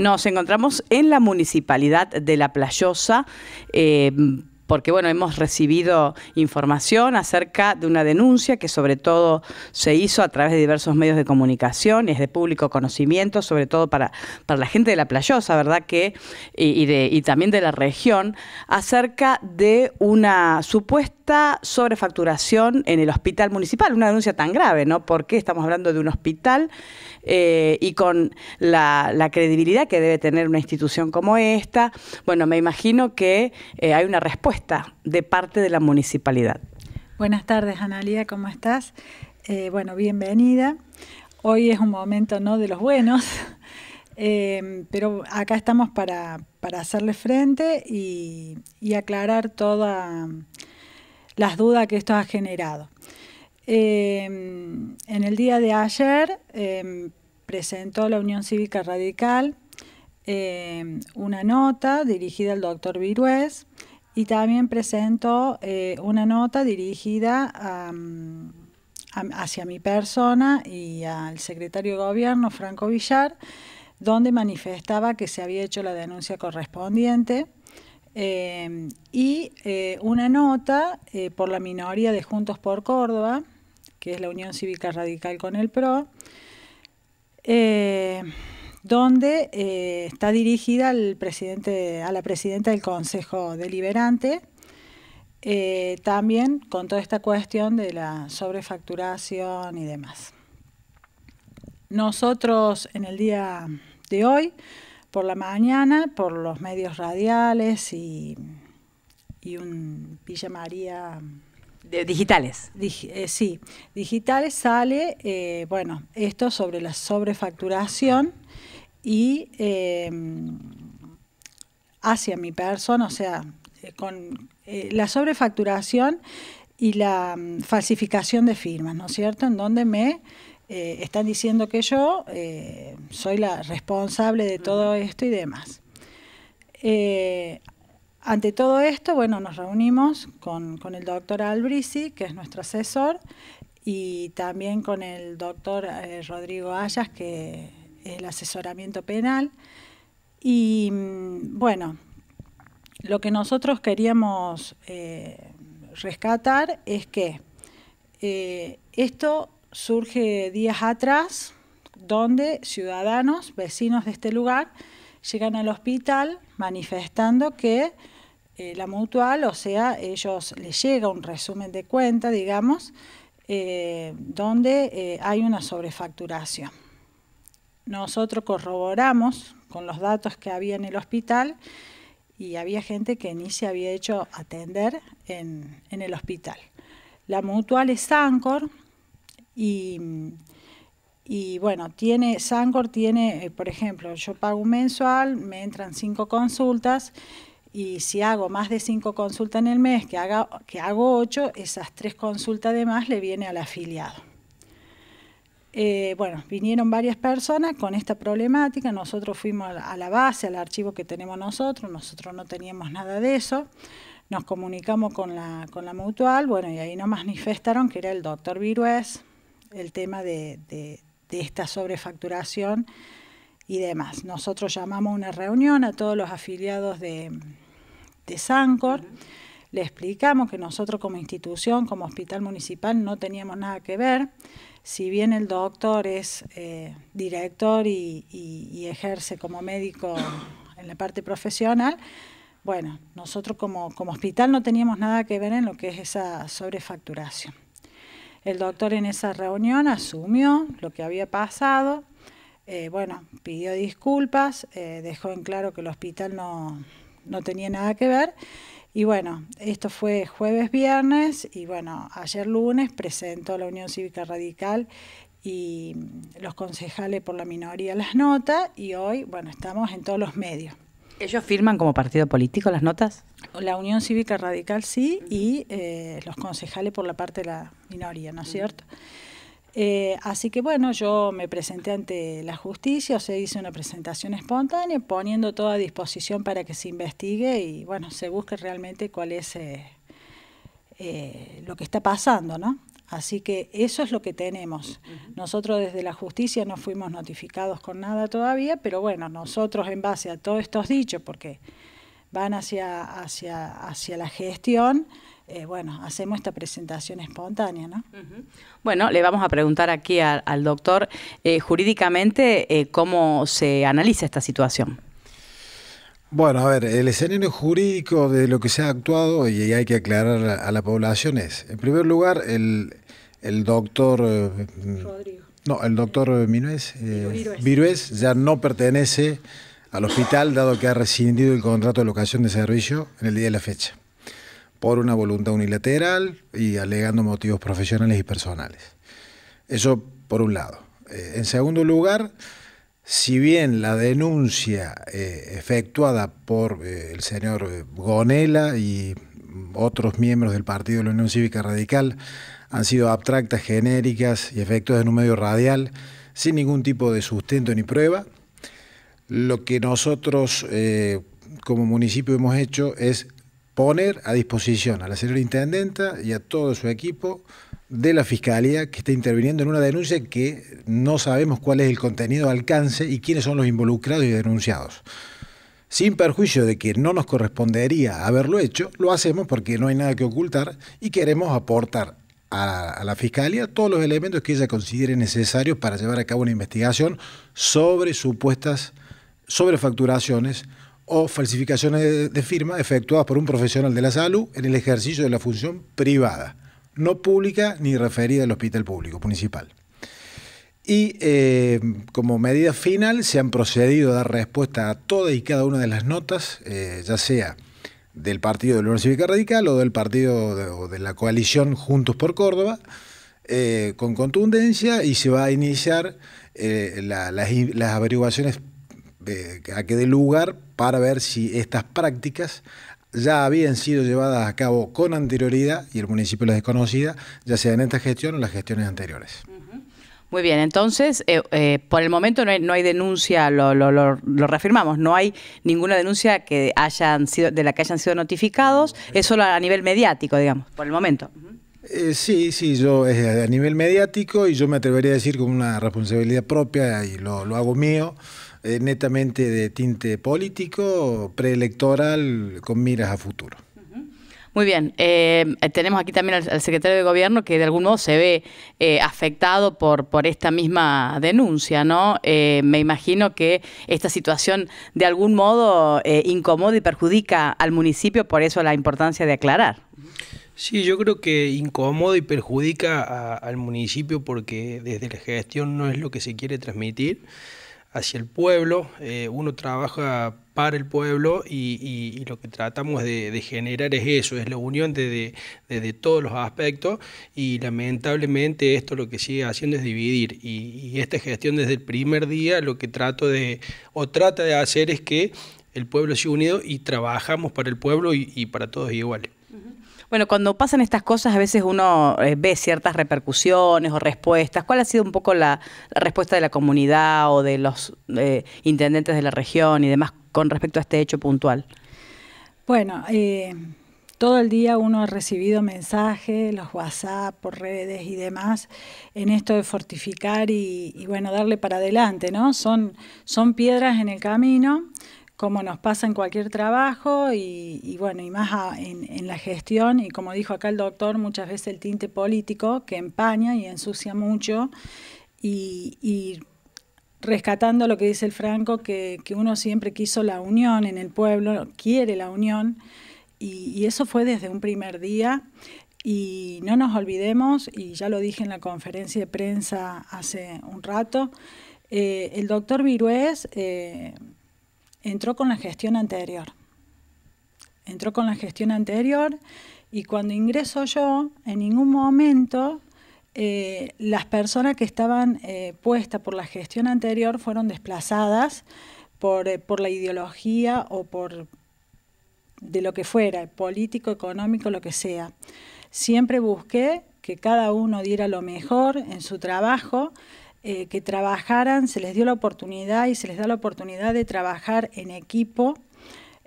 Nos encontramos en la municipalidad de La Playosa. Eh, porque bueno, hemos recibido información acerca de una denuncia que sobre todo se hizo a través de diversos medios de comunicación, y es de público conocimiento, sobre todo para, para la gente de La Playosa, ¿verdad? Que, y, también de la región, acerca de una supuesta sobrefacturación en el hospital municipal, una denuncia tan grave, ¿no? Porque estamos hablando de un hospital eh, y con la, credibilidad que debe tener una institución como esta, bueno, me imagino que eh, hay una respuesta de parte de la municipalidad. Buenas tardes, Analia, ¿cómo estás? Eh, bueno, bienvenida. Hoy es un momento no de los buenos, eh, pero acá estamos para, hacerle frente y, aclarar todas las dudas que esto ha generado. Eh, en el día de ayer presentó la Unión Cívica Radical una nota dirigida al doctor Virués y también presento eh, una nota dirigida hacia mi persona y al secretario de gobierno, Franco Villar, donde manifestaba que se había hecho la denuncia correspondiente em, y eh, una nota eh, por la minoría de Juntos por Córdoba, que es la Unión Cívica Radical con el PRO donde eh, está dirigida al presidente, a la presidenta del Consejo Deliberante, eh, también con toda esta cuestión de la sobrefacturación y demás. Nosotros en el día de hoy, por la mañana, por los medios radiales y un Villa María digitales. Eh, sí, digitales sale, eh, bueno, esto sobre la sobrefacturación y em, hacia mi persona, o sea, eh, con la sobrefacturación y la mm, falsificación de firmas, ¿no es cierto? En donde me están diciendo que yo soy la responsable de todo esto y demás. Ante todo esto, bueno, nos reunimos con, el doctor Albrisi, que es nuestro asesor, y también con el doctor eh, Rodrigo Ayas, que es el asesoramiento penal. Y mm, bueno, lo que nosotros queríamos eh, rescatar es que eh, esto surge días atrás, donde ciudadanos, vecinos de este lugar, llegan al hospital manifestando que eh, la mutual, o sea, ellos les llega un resumen de cuenta, digamos, eh, donde eh, hay una sobrefacturación. Nosotros corroboramos con los datos que había en el hospital y había gente que ni se había hecho atender en, en el hospital. La mutual es Ancor y y bueno, tiene, Sancor tiene, eh, por ejemplo, yo pago un mensual, me entran cinco consultas y si hago más de cinco consultas en el mes, que, haga, que hago ocho, esas tres consultas de más le viene al afiliado. Eh, bueno, vinieron varias personas con esta problemática, nosotros fuimos a la base, al archivo que tenemos nosotros, nosotros no teníamos nada de eso, nos comunicamos con la, con la mutual, bueno, y ahí nos manifestaron que era el doctor Virués, el tema de, de esta sobrefacturación y demás. Nosotros llamamos una reunión a todos los afiliados de, Sancor. Le explicamos que nosotros como institución, como hospital municipal, no teníamos nada que ver. Si bien el doctor es eh, director y, ejerce como médico en la parte profesional, bueno, nosotros como hospital no teníamos nada que ver en lo que es esa sobrefacturación. El doctor en esa reunión asumió lo que había pasado, eh, bueno, pidió disculpas, eh, dejó en claro que el hospital no, no tenía nada que ver. Y bueno, esto fue jueves, viernes y bueno, ayer lunes presentó la Unión Cívica Radical y los concejales por la minoría las notas y hoy, bueno, estamos en todos los medios. ¿Ellos firman como partido político las notas? La Unión Cívica Radical sí y eh, los concejales por la parte de la minoría, ¿no es cierto? Eh, así que bueno, yo me presenté ante la justicia, o se hizo una presentación espontánea, poniendo todo a disposición para que se investigue y bueno, se busque realmente cuál es eh, lo que está pasando, ¿no? Así que eso es lo que tenemos. Nosotros desde la justicia no fuimos notificados con nada todavía, pero bueno, nosotros en base a todos estos dichos, porque van hacia, hacia, la gestión, eh, bueno, hacemos esta presentación espontánea, ¿no? Bueno, le vamos a preguntar aquí al doctor, eh, jurídicamente, eh, ¿cómo se analiza esta situación? Bueno, a ver, el escenario jurídico de lo que se ha actuado y hay que aclarar a la población es, en primer lugar, el, doctor... Eh, Rodrigo. No, el doctor eh, eh, Virués ya no pertenece al hospital dado que ha rescindido el contrato de locación de servicio en el día de la fecha, por una voluntad unilateral y alegando motivos profesionales y personales. Eso por un lado. en segundo lugar, si bien la denuncia eh, efectuada por eh, el señor eh, Gonela y otros miembros del partido de la Unión Cívica Radical han sido abstractas, genéricas y efectuadas en un medio radial, sin ningún tipo de sustento ni prueba, lo que nosotros como municipio hemos hecho es poner a disposición a la señora intendenta y a todo su equipo de la Fiscalía que está interviniendo en una denuncia que no sabemos cuál es el contenido, alcance y quiénes son los involucrados y denunciados. Sin perjuicio de que no nos correspondería haberlo hecho, lo hacemos porque no hay nada que ocultar y queremos aportar a, la Fiscalía todos los elementos que ella considere necesarios para llevar a cabo una investigación sobre supuestas sobrefacturaciones o falsificaciones de, de firma efectuadas por un profesional de la salud en el ejercicio de la función privada no pública ni referida al hospital público municipal. Y eh, como medida final se han procedido a dar respuesta a toda y cada una de las notas, eh, ya sea del partido de la Unión Cívica Radical o del partido de, la coalición Juntos por Córdoba, eh, con contundencia y se va a iniciar las, las averiguaciones a que dé lugar para ver si estas prácticas ya habían sido llevadas a cabo con anterioridad y el municipio las desconocía, ya sea en esta gestión o en las gestiones anteriores. Muy bien, entonces, eh, eh, por el momento no hay, denuncia, lo, reafirmamos, no hay ninguna denuncia que hayan sido, de la que hayan sido notificados, es solo a nivel mediático, digamos, por el momento. Eh, sí, sí, yo a nivel mediático y yo me atrevería a decir con una responsabilidad propia y lo, lo hago mío. Eh, netamente de tinte político, preelectoral, con miras a futuro. Muy bien, eh, tenemos aquí también al, secretario de Gobierno que de algún modo se ve eh, afectado por, por esta misma denuncia, ¿no? me imagino que esta situación de algún modo incomoda y perjudica al municipio, por eso la importancia de aclarar. Sí, yo creo que incomoda y perjudica al municipio porque desde la gestión no es lo que se quiere transmitir hacia el pueblo, eh, uno trabaja para el pueblo y, lo que tratamos de, generar es eso, es la unión de, todos los aspectos y lamentablemente esto lo que sigue haciendo es dividir y, esta gestión desde el primer día lo que trato de o trata de hacer es que el pueblo sea unido y trabajamos para el pueblo y para todos iguales. Bueno, cuando pasan estas cosas a veces uno eh, ve ciertas repercusiones o respuestas. ¿Cuál ha sido un poco la, respuesta de la comunidad o de los eh, intendentes de la región y demás con respecto a este hecho puntual? Bueno, eh, todo el día uno ha recibido mensajes, los WhatsApp, por redes y demás, en esto de fortificar y, bueno, darle para adelante, ¿no? Son, son piedras en el camino como nos pasa en cualquier trabajo y, bueno, y más en, la gestión y como dijo acá el doctor, muchas veces el tinte político que empaña y ensucia mucho y, rescatando lo que dice el Franco, que, uno siempre quiso la unión en el pueblo, quiere la unión y, eso fue desde un primer día y no nos olvidemos, y ya lo dije en la conferencia de prensa hace un rato, eh, el doctor Virués... Eh, entró con la gestión anterior. Entró con la gestión anterior y cuando ingreso yo, en ningún momento eh, las personas que estaban eh, puestas por la gestión anterior fueron desplazadas por, eh, por la ideología o por de lo que fuera, político, económico, lo que sea. Siempre busqué que cada uno diera lo mejor en su trabajo eh, que trabajaran, se les dio la oportunidad y se les da la oportunidad de trabajar en equipo,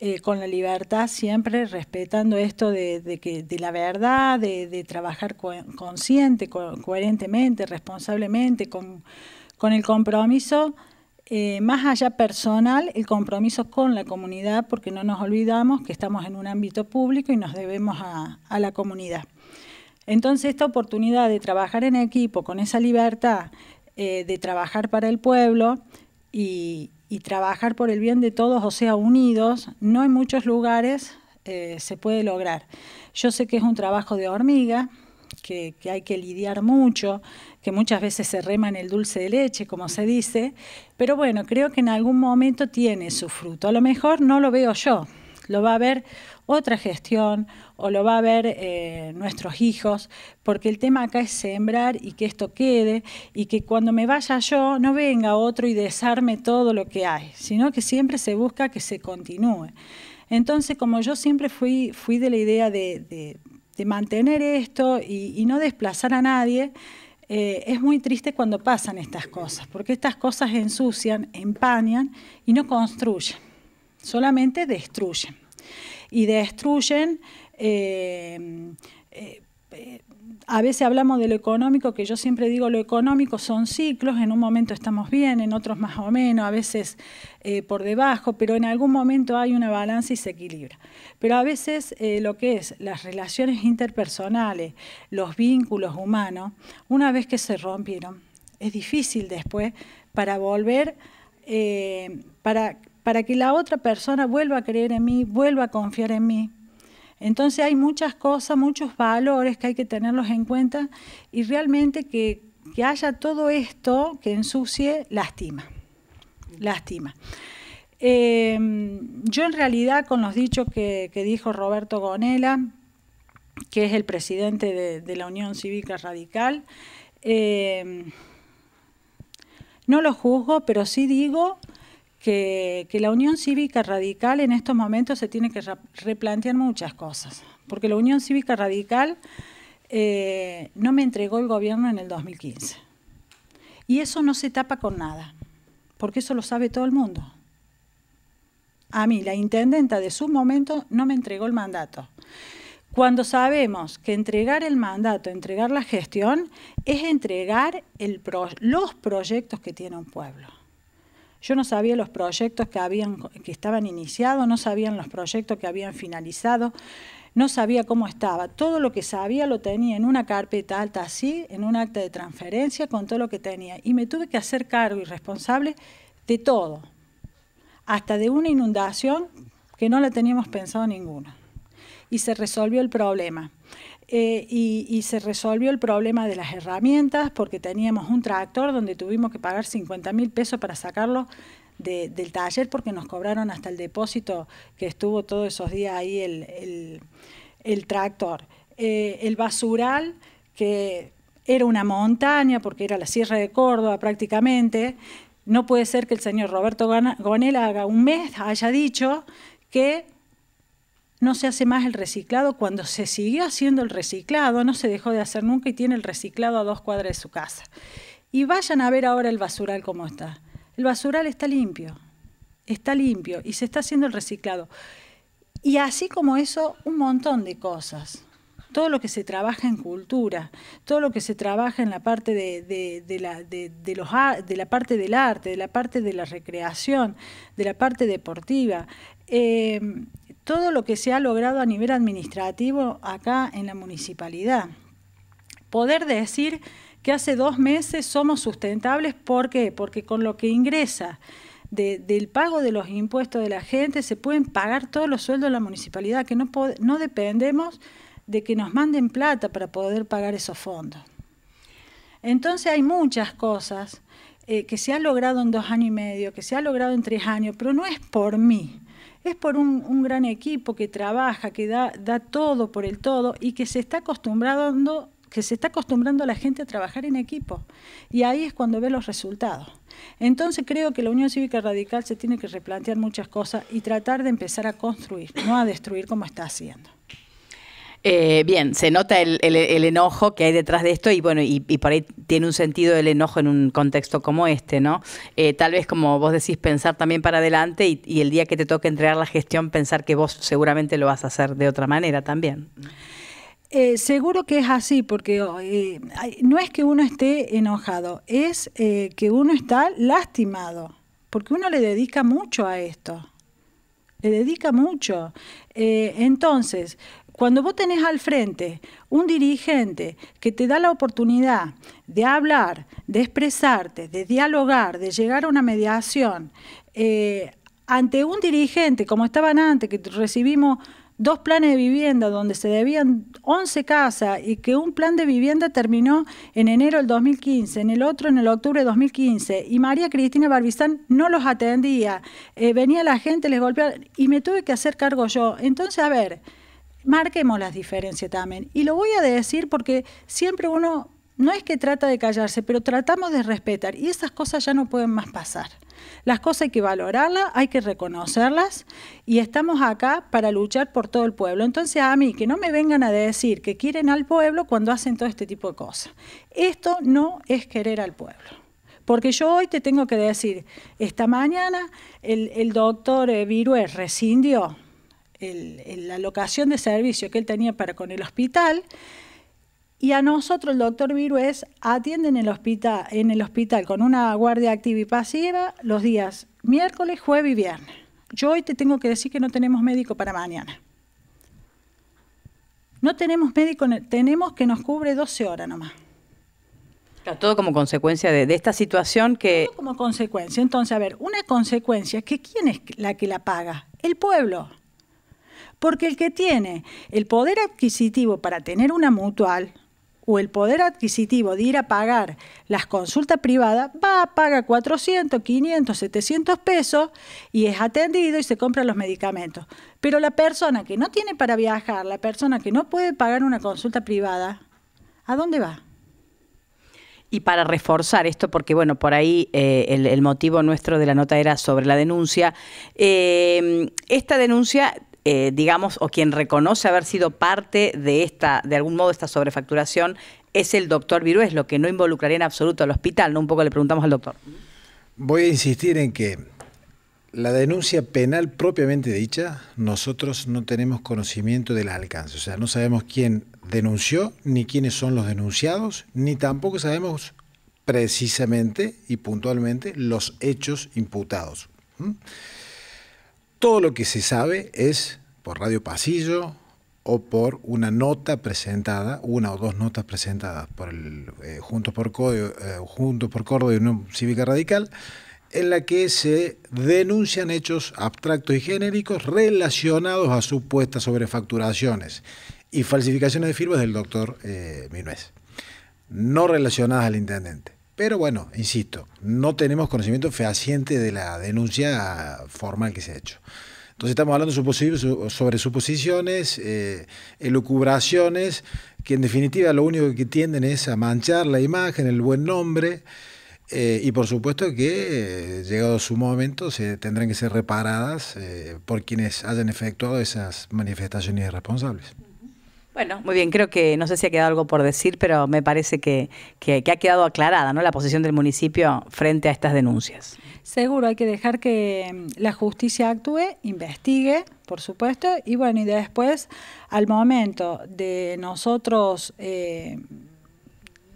eh, con la libertad siempre respetando esto de, de que, de la verdad, de, de trabajar consciente, coherentemente, responsablemente, con, con el compromiso. Eh, más allá personal, el compromiso con la comunidad, porque no nos olvidamos que estamos en un ámbito público y nos debemos a, a la comunidad. Entonces, esta oportunidad de trabajar en equipo, con esa libertad, eh, de trabajar para el pueblo y, trabajar por el bien de todos, o sea, unidos, no en muchos lugares eh, se puede lograr. Yo sé que es un trabajo de hormiga, que, que, hay que lidiar mucho, que muchas veces se rema en el dulce de leche, como se dice, pero bueno, creo que en algún momento tiene su fruto. A lo mejor no lo veo yo, lo va a ver otra gestión o lo va a ver eh, nuestros hijos, porque el tema acá es sembrar y que esto quede y que cuando me vaya yo no venga otro y desarme todo lo que hay, sino que siempre se busca que se continúe. Entonces, como yo siempre fui, fui de la idea de, mantener esto y, no desplazar a nadie, eh, es muy triste cuando pasan estas cosas, porque estas cosas ensucian, empañan y no construyen solamente destruyen. Y destruyen, eh, eh, eh, a veces hablamos de lo económico, que yo siempre digo lo económico son ciclos, en un momento estamos bien, en otros más o menos, a veces por debajo, pero en algún momento hay una balanza y se equilibra. Pero a veces lo que es las relaciones interpersonales, los vínculos humanos, una vez que se rompieron, es difícil después para volver, para para que la otra persona vuelva a creer en mí, vuelva a confiar en mí. Entonces hay muchas cosas, muchos valores que hay que tenerlos en cuenta y realmente que, haya todo esto que ensucie, lastima, lastima. Em, yo en realidad con los dichos que, que, dijo Roberto Gonela, que es el presidente de, la Unión Cívica Radical, em, no lo juzgo, pero sí digo que, la Unión Cívica Radical en estos momentos se tiene que replantear muchas cosas, porque la Unión Cívica Radical eh, no me entregó el gobierno en el 2015. Y eso no se tapa con nada, porque eso lo sabe todo el mundo. A mí, la intendenta de su momento no me entregó el mandato. Cuando sabemos que entregar el mandato, entregar la gestión, es entregar los proyectos que tiene un pueblo. Yo no sabía los proyectos que, habían, que estaban iniciados, no sabían los proyectos que habían finalizado, no sabía cómo estaba. Todo lo que sabía lo tenía en una carpeta alta así, en un acta de transferencia, con todo lo que tenía. Y me tuve que hacer cargo y responsable de todo, hasta de una inundación que no la teníamos pensado ninguna. Y se resolvió el problema. Eh, y, se resolvió el problema de las herramientas porque teníamos un tractor donde tuvimos que pagar 50 mil pesos para sacarlo del taller porque nos cobraron hasta el depósito que estuvo todos esos días ahí el, tractor. Eh, el basural, que era una montaña porque era la Sierra de Córdoba prácticamente, no puede ser que el señor Roberto Gonel haga un mes haya dicho que no se hace más el reciclado, cuando se siguió haciendo el reciclado, no se dejó de hacer nunca y tiene el reciclado a dos cuadras de su casa. Y vayan a ver ahora el basural cómo está. El basural está limpio, está limpio y se está haciendo el reciclado. Y así como eso, un montón de cosas. Todo lo que se trabaja en cultura, todo lo que se trabaja en la parte de, de, la, parte del arte, de la parte de la recreación, de la parte deportiva. Eh, todo lo que se ha logrado a nivel administrativo acá en la municipalidad. Poder decir que hace dos meses somos sustentables, ¿por qué? Porque con lo que ingresa del pago de los impuestos de la gente se pueden pagar todos los sueldos de la municipalidad, que no, dependemos de que nos manden plata para poder pagar esos fondos. Entonces hay muchas cosas eh, que se han logrado en dos años y medio, que se ha logrado en tres años, pero no es por mí, es por un, gran equipo que trabaja, que da, da todo por el todo y que se está acostumbrando que se está acostumbrando a la gente a trabajar en equipo y ahí es cuando ve los resultados. Entonces creo que la Unión Cívica Radical se tiene que replantear muchas cosas y tratar de empezar a construir, no a destruir como está haciendo. Eh, bien, se nota el, enojo que hay detrás de esto y bueno, y, por ahí tiene un sentido el enojo en un contexto como este, ¿no? Eh, tal vez como vos decís, pensar también para adelante y, el día que te toque entregar la gestión, pensar que vos seguramente lo vas a hacer de otra manera también. Eh, seguro que es así, porque oh, no es que uno esté enojado, es que uno está lastimado, porque uno le dedica mucho a esto, le dedica mucho. entonces, cuando vos tenés al frente un dirigente que te da la oportunidad de hablar, de expresarte, de dialogar, de llegar a una mediación, eh, ante un dirigente como estaban antes, que recibimos dos planes de vivienda donde se debían 11 casas y que un plan de vivienda terminó en enero del 2015, en el otro en el octubre de 2015, y María Cristina Barbizán no los atendía, eh, venía la gente, les golpeaba, y me tuve que hacer cargo yo. Entonces, a ver, marquemos las diferencias también. Y lo voy a decir porque siempre uno no es que trata de callarse, pero tratamos de respetar y esas cosas ya no pueden más pasar. Las cosas hay que valorarlas, hay que reconocerlas y estamos acá para luchar por todo el pueblo. Entonces a mí que no me vengan a decir que quieren al pueblo cuando hacen todo este tipo de cosas. Esto no es querer al pueblo. Porque yo hoy te tengo que decir, esta mañana el, doctor eh, Virués rescindió la locación de servicio que él tenía para con el hospital. Y a nosotros, el doctor Virués, atiende en el, hospital, en el hospital con una guardia activa y pasiva los días miércoles, jueves y viernes. Yo hoy te tengo que decir que no tenemos médico para mañana. No tenemos médico, tenemos que nos cubre 12 horas nomás. todo como consecuencia de, de, esta situación que... como consecuencia. Entonces, a ver, una consecuencia es que ¿quién es la que la paga? El pueblo. Porque el que tiene el poder adquisitivo para tener una mutual o el poder adquisitivo de ir a pagar las consultas privadas, va, a paga 400, 500, 700 pesos y es atendido y se compra los medicamentos. Pero la persona que no tiene para viajar, la persona que no puede pagar una consulta privada, ¿a dónde va? Y para reforzar esto, porque bueno, por ahí eh, el, motivo nuestro de la nota era sobre la denuncia, eh, esta denuncia eh, digamos, o quien reconoce haber sido parte de esta, de algún modo, esta sobrefacturación, es el doctor Virués, lo que no involucraría en absoluto al hospital, ¿no? Un poco le preguntamos al doctor. Voy a insistir en que la denuncia penal propiamente dicha, nosotros no tenemos conocimiento del alcance, o sea, no sabemos quién denunció, ni quiénes son los denunciados, ni tampoco sabemos precisamente y puntualmente los hechos imputados. Todo lo que se sabe es por radio pasillo o por una nota presentada, una o dos notas presentadas por el eh, Juntos por, eh, por Córdoba y Unión Cívica Radical, en la que se denuncian hechos abstractos y genéricos relacionados a supuestas sobrefacturaciones y falsificaciones de firmas del doctor eh, Minuez, no relacionadas al intendente. Pero bueno, insisto, no tenemos conocimiento fehaciente de la denuncia formal que se ha hecho. Entonces estamos hablando sobre suposiciones, eh, elucubraciones, que en definitiva lo único que tienden es a manchar la imagen, el buen nombre, eh, y por supuesto que eh, llegado su momento se tendrán que ser reparadas por quienes hayan efectuado esas manifestaciones irresponsables. Bueno, muy bien, creo que no sé si ha quedado algo por decir, pero me parece que, ha quedado aclarada ¿no? la posición del municipio frente a estas denuncias. Seguro, hay que dejar que mm, la justicia actúe, investigue, por supuesto, y bueno, y después, al momento de nosotros, eh,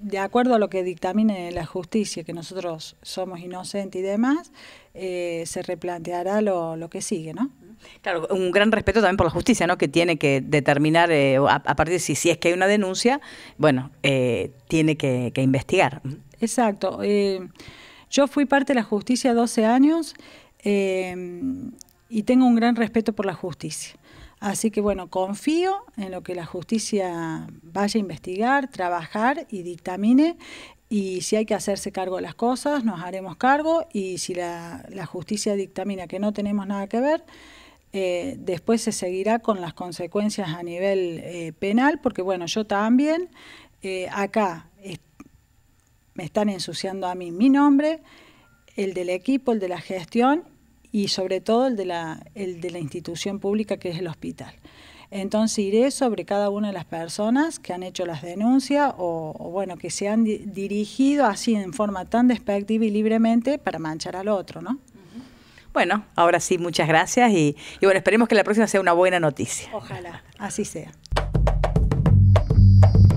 de acuerdo a lo que dictamine la justicia, que nosotros somos inocentes y demás, eh, se replanteará lo, lo que sigue, ¿no? Claro, un gran respeto también por la justicia, ¿no? Que tiene que determinar, eh, a, partir de si, es que hay una denuncia, bueno, eh, tiene que, investigar. Exacto. Eh, yo fui parte de la justicia 12 años y tengo un gran respeto por la justicia. Así que bueno, confío en lo que la justicia vaya a investigar, trabajar y dictamine. Y si hay que hacerse cargo de las cosas, nos haremos cargo. Y si la justicia dictamina que no tenemos nada que ver, eh, después se seguirá con las consecuencias a nivel eh, penal, porque bueno, yo también eh, acá me están ensuciando a mí mi nombre, el del equipo, el de la gestión y sobre todo el de la, institución pública que es el hospital. Entonces iré sobre cada una de las personas que han hecho las denuncias o, bueno, que se han dirigido así en forma tan despectiva y libremente para manchar al otro, ¿no? Bueno, ahora sí, muchas gracias y, y bueno, esperemos que la próxima sea una buena noticia. Ojalá, así sea.